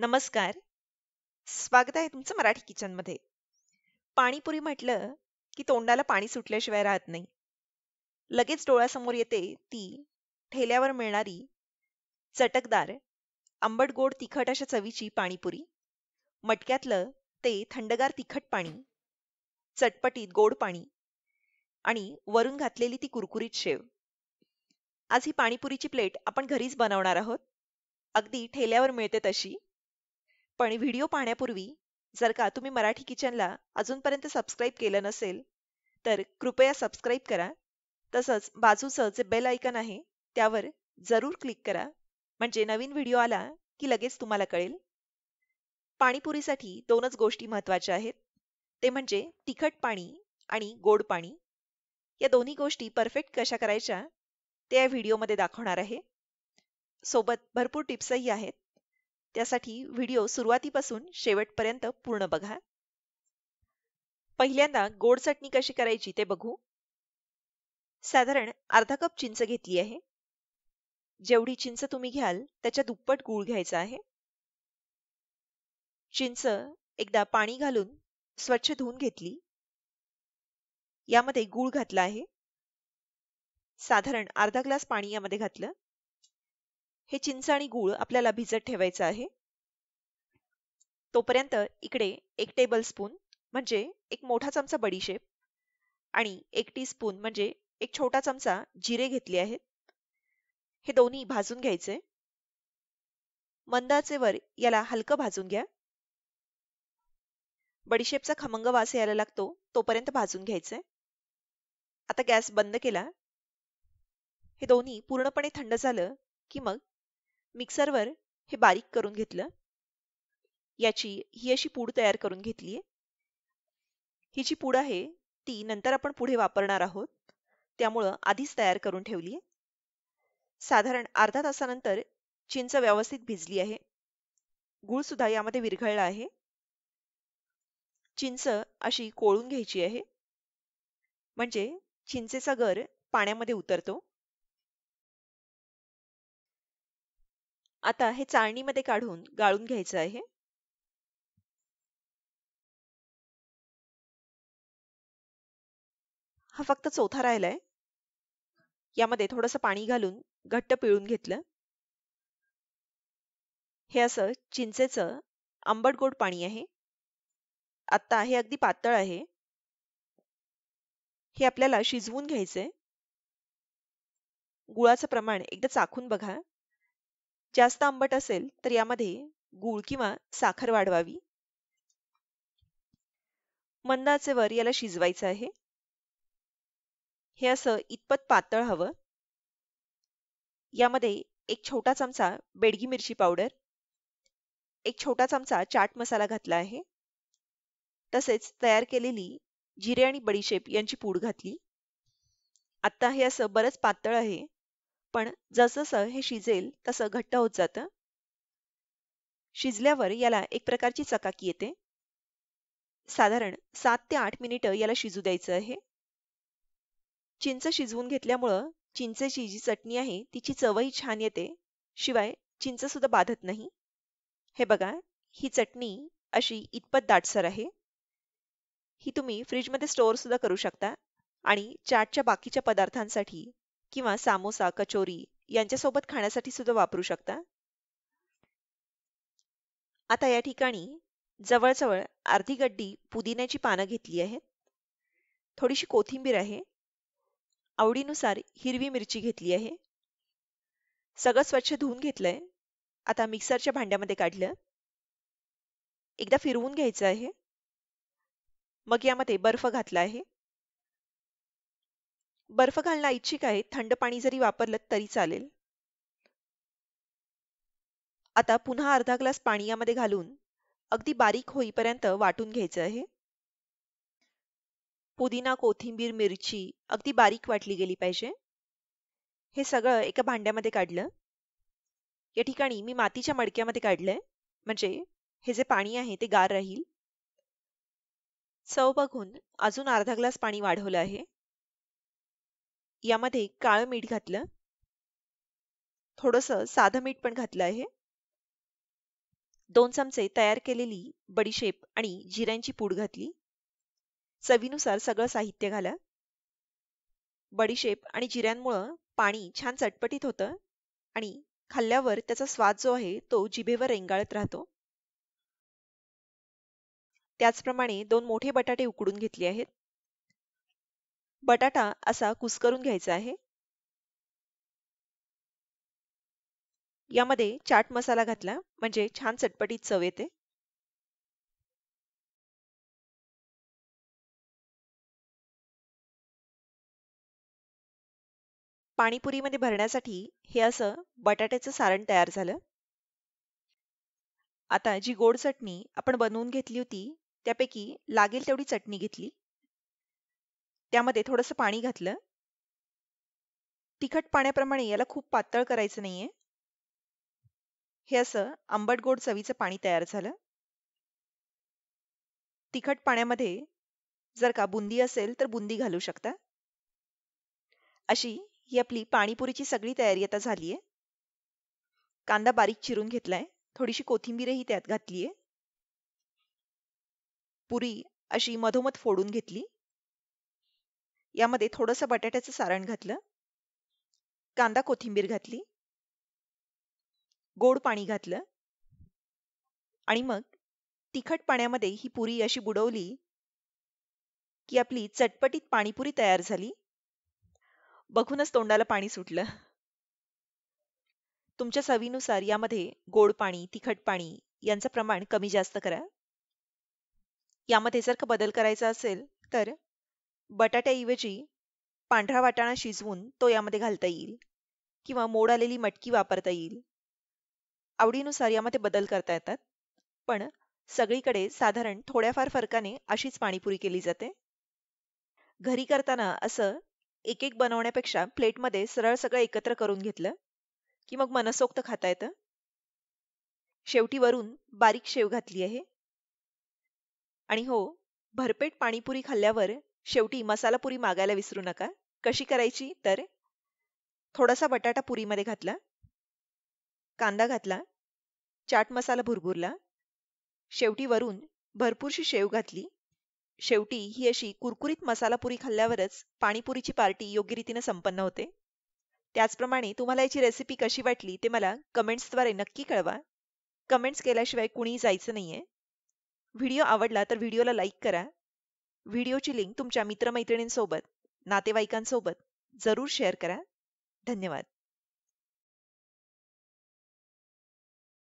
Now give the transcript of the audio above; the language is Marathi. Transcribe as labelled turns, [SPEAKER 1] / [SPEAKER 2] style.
[SPEAKER 1] नमस्कार स्वागत आहे तुमचं मराठी किचनमध्ये पाणीपुरी म्हटलं की तोंडाला पाणी सुटल्याशिवाय राहत नाही लगेच डोळ्यासमोर येते ती ठेल्यावर मिळणारी चटकदार आंबट गोड तिखट अशा चवीची पाणीपुरी मटक्यातलं ते थंडगार तिखट पाणी चटपटीत गोड पाणी आणि वरून घातलेली ती कुरकुरीत शेव आज ही पाणीपुरीची प्लेट आपण घरीच बनवणार आहोत अगदी ठेल्यावर मिळते तशी पण व्हिडिओ पाहण्यापूर्वी जर का तुम्ही मराठी किचनला अजूनपर्यंत सबस्क्राईब केलं नसेल तर कृपया सबस्क्राईब करा तसंच बाजूचं जे बेल ऐकन आहे त्यावर जरूर क्लिक करा म्हणजे नवीन व्हिडिओ आला की लगेच तुम्हाला कळेल पाणीपुरीसाठी दोनच गोष्टी महत्त्वाच्या आहेत ते म्हणजे तिखट पाणी आणि गोड पाणी या दोन्ही गोष्टी परफेक्ट कशा करायच्या ते या व्हिडिओमध्ये दाखवणार आहे सोबत भरपूर टिप्सही आहेत त्यासाठी व्हिडिओ सुरुवातीपासून शेवटपर्यंत पूर्ण बघा पहिल्यांदा गोड चटणी कशी करायची ते बघू साधारण अर्धा कप चिंच घेतली आहे जेवढी चिंच तुम्ही घ्याल त्याच्या दुप्पट गूळ घ्यायचा आहे चिंच एकदा पाणी घालून स्वच्छ धुवून घेतली यामध्ये गूळ घातला आहे साधारण अर्धा ग्लास पाणी यामध्ये घातलं हे चिंच आणि गूळ आपल्याला भिजत ठेवायचं आहे तोपर्यंत इकडे एक टेबल स्पून म्हणजे एक मोठा चमचा बडीशेप आणि एक टी स्पून म्हणजे एक छोटा चमचा जिरे घेतले आहेत हे दोन्ही भाजून घ्यायचे मंदाचेवर याला हलकं भाजून घ्या बडीशेपचा खमंग वास यायला लागतो तोपर्यंत भाजून घ्यायचे आता गॅस बंद केला हे दोन्ही पूर्णपणे थंड झालं की मग मिक्सरवर हे बारीक करून घेतलं याची ही अशी पूड तयार करून घेतली आहे ही जी पूड आहे ती नंतर आपण पुढे वापरणार आहोत त्यामुळं आधीच तयार करून ठेवली आहे साधारण अर्धा तासानंतर चिंच व्यवस्थित भिजली आहे गुळ सुद्धा यामध्ये विरघळला आहे चिंच अशी कोळून घ्यायची आहे म्हणजे चिंचेचा गर पाण्यामध्ये उतरतो आता हे चाळणीमध्ये काढून गाळून घ्यायचं आहे हा फक्त चौथा राहिलाय यामध्ये थोडंसं पाणी घालून घट्ट पिळून घेतलं हे असं चिंचेचं आंबट गोड पाणी आहे आत्ता हे अगदी पातळ आहे हे आपल्याला शिजवून घ्यायचंय गुळाचं प्रमाण एकदा चाखून बघा जास्त आंबट असेल तर यामध्ये गुळ किंवा साखर वाढवावी मंदाचे वर याला शिजवायचं आहे हे असं इतपत पातळ हवं यामध्ये एक छोटा चमचा बेडगी मिरची पावडर एक छोटा चमचा चाट मसाला घातला आहे तसेच तयार केलेली जिरे आणि बडीशेप यांची पूड घातली आत्ता हे असं बरंच पातळ आहे पण जसजसं हे शिजेल तसं घट्ट होत जातं शिजल्यावर याला एक प्रकारची चकाकी येते साधारण सात ते आठ मिनिटं याला शिजू द्यायचं आहे चिंच शिजवून घेतल्यामुळं चिंचेची जी चटणी आहे तिची चवही छान येते शिवाय चिंच सुद्धा बाधत नाही हे बघा ही चटणी अशी इतपत दाटसर आहे ही तुम्ही फ्रीजमध्ये स्टोअर सुद्धा करू शकता आणि चाटच्या बाकीच्या पदार्थांसाठी किंवा सामोसा कचोरी यांच्यासोबत खाण्यासाठी सुद्धा वापरू शकता आता या ठिकाणी जवळजवळ अर्धी गड्डी पुदिन्याची पानं घेतली आहेत थोडीशी कोथिंबीर आहे आवडीनुसार हिरवी मिरची घेतली आहे सगळं स्वच्छ धुवून घेतलंय आता मिक्सरच्या भांड्यामध्ये काढलं एकदा फिरवून घ्यायचं आहे मग यामध्ये बर्फ घातला आहे बर्फ घालणं इच्छिक आहे थंड पाणी जरी वापरलं तरी चालेल आता पुन्हा अर्धा ग्लास पाणी यामध्ये घालून अगदी बारीक होईपर्यंत वाटून घ्यायचं आहे पुदिना कोथिंबीर मिरची अगदी बारीक वाटली गेली पाहिजे हे सगळं एका भांड्यामध्ये काढलं या ठिकाणी मी मातीच्या मडक्यामध्ये काढलंय म्हणजे हे जे पाणी आहे ते गार राहील चव बघून अजून अर्धा ग्लास पाणी वाढवलं आहे यामध्ये काळं मीठ घातलं थोडंसं साधं मीठ पण घातलं आहे दोन चमचे तयार केलेली बडीशेप आणि जिऱ्यांची पूड घातली चवीनुसार सगळं साहित्य घाला बडीशेप आणि जिऱ्यांमुळं पाणी छान चटपटीत होतं आणि खाल्ल्यावर त्याचा स्वाद जो आहे तो जिभेवर रेंगाळत राहतो त्याचप्रमाणे दोन मोठे बटाटे उकडून घेतले आहेत बटाटा असा कुसकरून घ्यायचा आहे यामध्ये चाट मसाला घातला म्हणजे छान चटपटीत चव येते पाणीपुरीमध्ये भरण्यासाठी हे असं बटाट्याचं सारण तयार झालं आता जी गोड चटणी आपण बनवून घेतली होती त्यापैकी लागेल तेवढी चटणी घेतली त्यामध्ये थोडंसं पाणी घातलं तिखट पाण्याप्रमाणे याला खूप पातळ करायचं नाहीये हे असं आंबट गोड चवीचं पाणी तयार झालं तिखट पाण्यामध्ये जर का बुंदी असेल तर बुंदी घालू शकता अशी ही आपली पाणीपुरीची सगळी तयारी आता झाली आहे कांदा बारीक चिरून घेतलाय थोडीशी कोथिंबीरही त्यात घातली आहे पुरी अशी मधोमध फोडून घेतली यामध्ये थोडंसं बटाट्याचं सारण घातलं कांदा कोथिंबीर घातली गोड पाणी घातलं आणि मग तिखट पाण्यामध्ये ही पुरी अशी बुडवली की आपली चटपटीत पाणीपुरी तयार झाली बघूनच तोंडाला पाणी सुटलं तुमच्या सवीनुसार यामध्ये गोड पाणी तिखट पाणी यांचं प्रमाण कमी जास्त करा यामध्ये जर का बदल करायचा असेल तर बटाट्याऐवजी पांढरा वाटाणा शिजवून तो यामध्ये घालता येईल किंवा मोड आलेली मटकी वापरता येईल आवडीनुसार यामध्ये बदल करता येतात पण सगळीकडे साधारण थोड्याफार फरकाने अशीच पाणीपुरी केली जाते घरी करताना असं एक एक बनवण्यापेक्षा प्लेटमध्ये सरळ सगळं एकत्र करून घेतलं की मग मनसोक्त खाता येतं शेवटी वरून बारीक शेव घातली आहे आणि हो भरपेट पाणीपुरी खाल्ल्यावर शेवटी मसाला पुरी मागायला विसरू नका कशी करायची तर थोडासा बटाटा पुरीमध्ये घातला कांदा घातला चाट मसाला भुरभुरला शेवटी वरून भरपूरशी शेव घातली शेवटी ही अशी कुरकुरीत मसालापुरी खाल्ल्यावरच पाणीपुरीची पार्टी योग्य रीतीने संपन्न होते त्याचप्रमाणे तुम्हाला याची रेसिपी कशी वाटली ते मला कमेंट्सद्वारे नक्की कळवा कमेंट्स केल्याशिवाय कुणीही जायचं नाहीये व्हिडिओ आवडला तर व्हिडिओला लाईक करा व्हिडिओची लिंक तुमच्या मित्रमैत्रिणींसोबत नातेवाईकांसोबत जरूर शेअर करा धन्यवाद